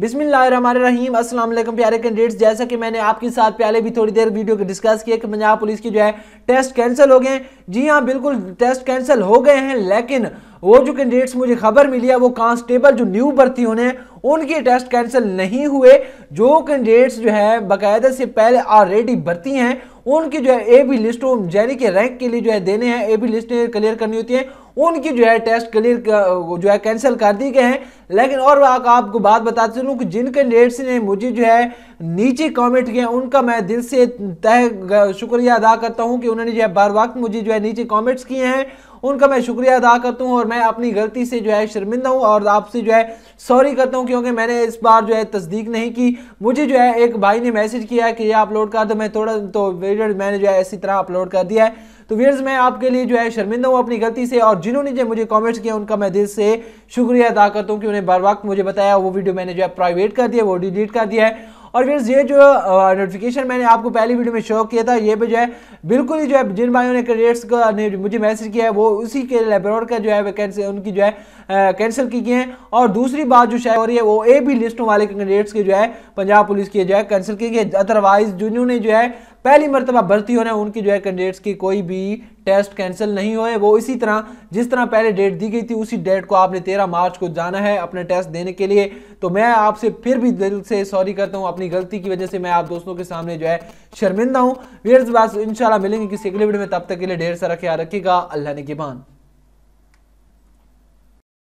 बिस्मिल्लाम अस्सलाम वालेकुम प्यारे कैंडिडेट्स जैसा कि मैंने आपके साथ पहले भी थोड़ी देर वीडियो के डिस्कस किया कि पंजाब पुलिस की जो है टेस्ट कैंसिल हो गए जी हाँ बिल्कुल टेस्ट कैंसिल हो गए हैं लेकिन वो जो कैंडिडेट्स मुझे खबर मिली है वो कांस्टेबल जो न्यू भर्ती होने हैं उनके टेस्ट कैंसिल नहीं हुए जो कैंडिडेट्स जो है बाकायदा से पहले ऑलरेडी भर्ती हैं उनकी जो है ए बी लिस्टों यानी कि रैंक के लिए जो है देने हैं ए बी लिस्टें क्लियर करनी होती हैं उनकी जो है टेस्ट क्लियर जो है कैंसिल कर दी गए हैं लेकिन और आपको बात बताते चलूँ कि जिन कैंडिडेट्स ने मुझे जो है नीचे कमेंट किए उनका मैं दिल से तय शुक्रिया अदा करता हूँ कि उन्होंने जो है बार वक्त मुझे जो है नीचे कमेंट्स किए हैं उनका मैं शुक्रिया अदा करता हूँ और मैं अपनी गलती से जो है शर्मिंदा हूँ और आपसे जो है सॉरी करता हूँ क्योंकि मैंने इस बार जो है तस्दीक नहीं की मुझे जो है एक भाई ने मैसेज किया कि ये अपलोड कर दो मैं थोड़ा तो वीडियो मैंने जो है इसी तरह अपलोड कर दिया है तो वीर्स मैं आपके लिए जो है शर्मिंदा हूँ अपनी गलती से और जिन्होंने जो मुझे कॉमेंट्स किया उनका मैं दिल से शुक्रिया अदा करता हूँ कि उन्हें बार वक्त मुझे बताया वो वीडियो मैंने जो है प्राइवेट कर दिया वो डिलीट कर दिया है और फिर ये जो नोटिफिकेशन मैंने आपको पहली वीडियो में शो किया था ये भी जो है बिल्कुल ही जो है जिन भाइयों ने क्रेडिट्स का ने मुझे मैसेज किया है वो उसी के लेबरॉड का जो है वैकेंसी उनकी जो है कैंसिल की गई है और दूसरी बात जो शायद हो रही है वो ए भी लिस्टों वाले कैंडिडेट्स के जो है पंजाब पुलिस की जो है कैंसिल की गई है अदरवाइज जिन्होंने जो है पहली मरतबा भर्ती होने उनकी जो है कैंडिडेट्स की कोई भी टेस्ट कैंसिल नहीं हुए वो इसी तरह जिस तरह पहले डेट दी गई थी उसी डेट को आपने तेरह मार्च को जाना है अपने टेस्ट देने के लिए तो मैं आपसे फिर भी दिल से सॉरी करता हूँ अपनी गलती की वजह से मैं आप दोस्तों के सामने जो है शर्मिंदा हूँ वीर बात इन मिलेंगे किसी अगले वीडियो में तब तक के लिए ढेर सारा ख्याल रखेगा अल्लाह ने गिबान